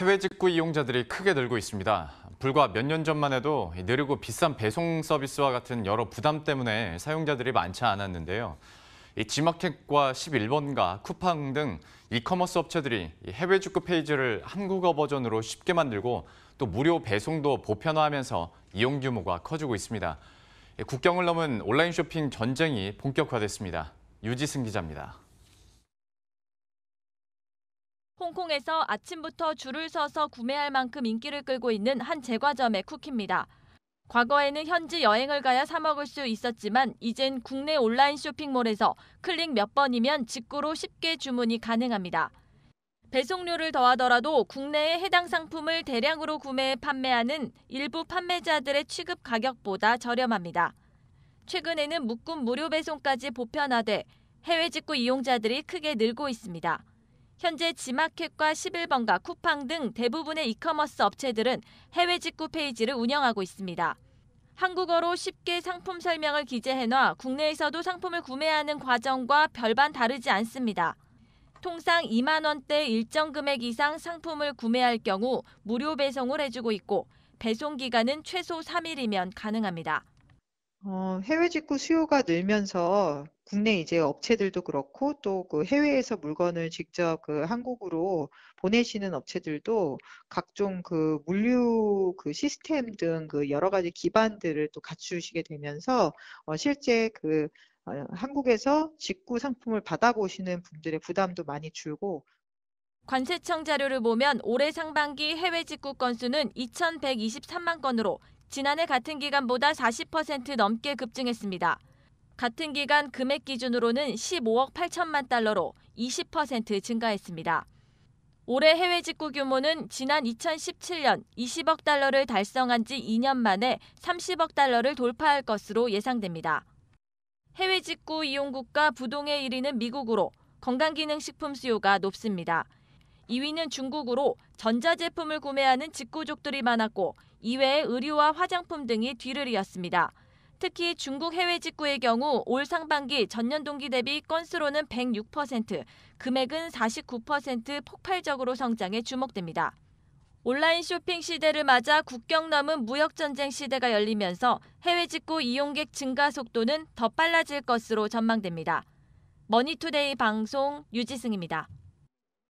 해외 직구 이용자들이 크게 늘고 있습니다. 불과 몇 년 전만 해도 느리고 비싼 배송 서비스와 같은 여러 부담 때문에 사용자들이 많지 않았는데요. 지마켓과 11번가, 쿠팡 등 이커머스 업체들이 해외 직구 페이지를 한국어 버전으로 쉽게 만들고 또 무료 배송도 보편화하면서 이용 규모가 커지고 있습니다. 국경을 넘은 온라인 쇼핑 전쟁이 본격화됐습니다. 유지승 기자입니다. 홍콩에서 아침부터 줄을 서서 구매할 만큼 인기를 끌고 있는 한 제과점의 쿠키입니다. 과거에는 현지 여행을 가야 사 먹을 수 있었지만 이젠 국내 온라인 쇼핑몰에서 클릭 몇 번이면 직구로 쉽게 주문이 가능합니다. 배송료를 더하더라도 국내에 해당 상품을 대량으로 구매해 판매하는 일부 판매자들의 취급 가격보다 저렴합니다. 최근에는 묶음 무료 배송까지 보편화돼 해외 직구 이용자들이 크게 늘고 있습니다. 현재 지마켓과 11번가, 쿠팡 등 대부분의 이커머스 업체들은 해외 직구 페이지를 운영하고 있습니다. 한국어로 쉽게 상품 설명을 기재해놔 국내에서도 상품을 구매하는 과정과 별반 다르지 않습니다. 통상 2만 원대 일정 금액 이상 상품을 구매할 경우 무료 배송을 해주고 있고 배송 기간은 최소 3일이면 가능합니다. 어, 해외 직구 수요가 늘면서 국내 이제 업체들도 그렇고 또 그 해외에서 물건을 직접 그 한국으로 보내시는 업체들도 각종 그 물류 그 시스템 등 그 여러 가지 기반들을 또 갖추시게 되면서 어, 실제 그 어, 한국에서 직구 상품을 받아보시는 분들의 부담도 많이 줄고 관세청 자료를 보면 올해 상반기 해외 직구 건수는 2,123만 건으로 지난해 같은 기간보다 40% 넘게 급증했습니다. 같은 기간 금액 기준으로는 15억 8천만 달러로 20% 증가했습니다. 올해 해외 직구 규모는 지난 2017년 20억 달러를 달성한 지 2년 만에 30억 달러를 돌파할 것으로 예상됩니다. 해외 직구 이용국가 부동의 1위는 미국으로 건강기능식품 수요가 높습니다. 2위는 중국으로 전자제품을 구매하는 직구족들이 많았고 이외에 의류와 화장품 등이 뒤를 이었습니다. 특히 중국 해외 직구의 경우 올 상반기 전년 동기 대비 건수로는 106%, 금액은 49% 폭발적으로 성장해 주목됩니다. 온라인 쇼핑 시대를 맞아 국경 넘은 무역 전쟁 시대가 열리면서 해외 직구 이용객 증가 속도는 더 빨라질 것으로 전망됩니다. 머니투데이 방송 유지승입니다.